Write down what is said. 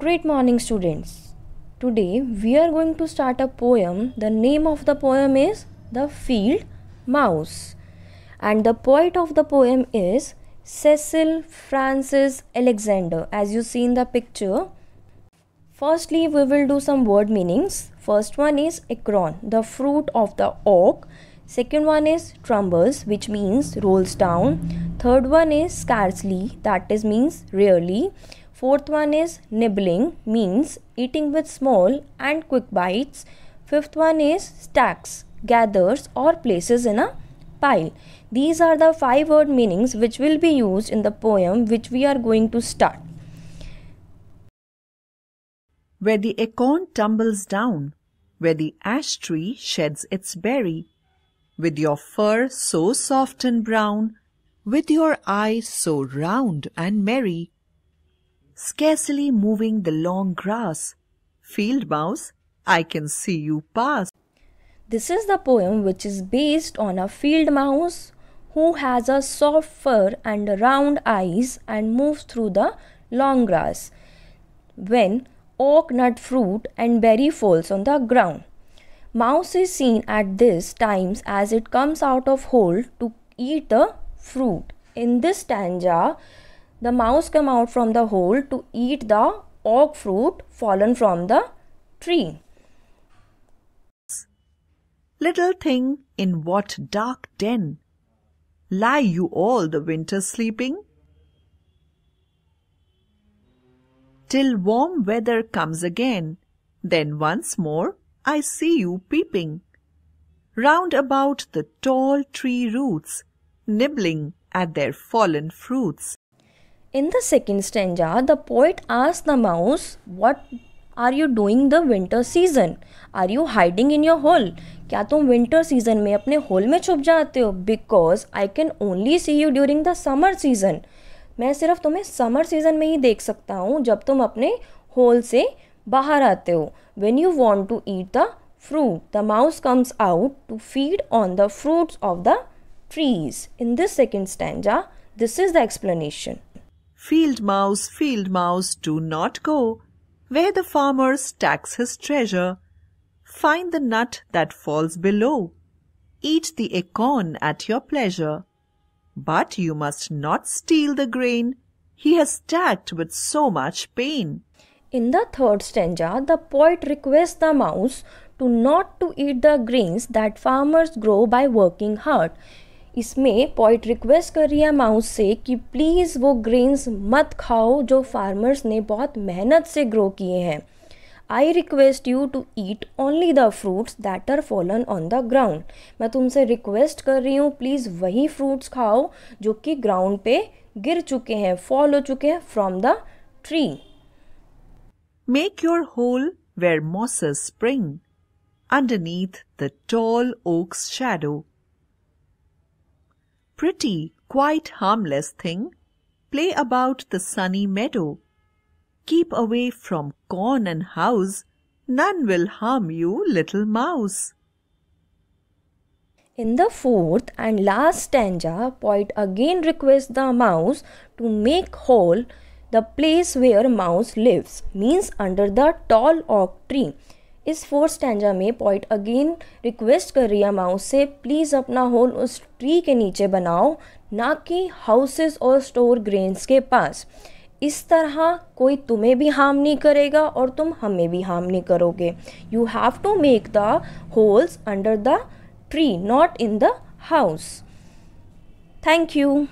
Great morning students. Today we are going to start a poem. The name of the poem is The Field Mouse and the poet of the poem is Cecil Francis Alexander as you see in the picture. Firstly we will do some word meanings. First one is acorn, the fruit of the oak. Second one is trumbles, which means rolls down. Third one is scarcely that is means rarely. Fourth one is nibbling means eating with small and quick bites. Fifth one is stacks, gathers or places in a pile. These are the five word meanings which will be used in the poem which we are going to start. Where the acorn tumbles down, where the ash tree sheds its berry, with your fur so soft and brown, with your eyes so round and merry, scarcely moving the long grass. Field mouse, I can see you pass. This is the poem which is based on a field mouse who has a soft fur and round eyes and moves through the long grass when oak nut fruit and berry falls on the ground. Mouse is seen at this times as it comes out of hole to eat the fruit. In this stanza, the mouse come out from the hole to eat the oak fruit fallen from the tree. Little thing, in what dark den lie you all the winter sleeping? Till warm weather comes again, then once more I see you peeping round about the tall tree roots, nibbling at their fallen fruits. In the second stanza, the poet asks the mouse, What are you doing the winter season? Are you hiding in your hole? क्या तुम winter season में अपने whole में छुप जाते हो because I can only see you during the summer season मैं सिर्फ तुम्हें समर सीजन में ही देख सकता हूँ जब तुम अपने होल से बाहर आते हो when you want to eat the fruit. The mouse comes out to feed on the fruits of the trees. In this second stanza, this is the explanation. Field mouse, field mouse, do not go where the farmer stacks his treasure. Find the nut that falls below. Eat the acorn at your pleasure. But you must not steal the grain he has stacked with so much pain. In the third stanza, the poet requests the mouse to not to eat the grains that farmers grow by working hard. इसमें poet request कर रही है mouse से कि please वो grains मत खाओ जो फार्मर्स ने बहुत मेहनत से ग्रो किए हैं I request you to eat only the fruits that are fallen on the ground मैं तुमसे रिक्वेस्ट कर रही हूँ प्लीज़ वही फ्रूट्स खाओ जो कि ग्राउंड पे गिर चुके हैं फॉल हो चुके हैं from the tree make your hole where mosses spring underneath the tall oak's shadow Pretty, quite harmless thing, play about the sunny meadow. Keep away from corn and house, none will harm you, little mouse. In the fourth and last stanza, poet again requests the mouse to make hole, the place where mouse lives, means under the tall oak tree. इस fourth stanza में poet again request कर रही है mouse से please अपना whole उस tree के नीचे बनाओ ना कि हाउसेस और स्टोर ग्रेन्स के पास इस तरह कोई तुम्हें भी हार्म नहीं करेगा और तुम हमें भी हार्म नहीं करोगे you have to make the holes under the tree not in the house thank you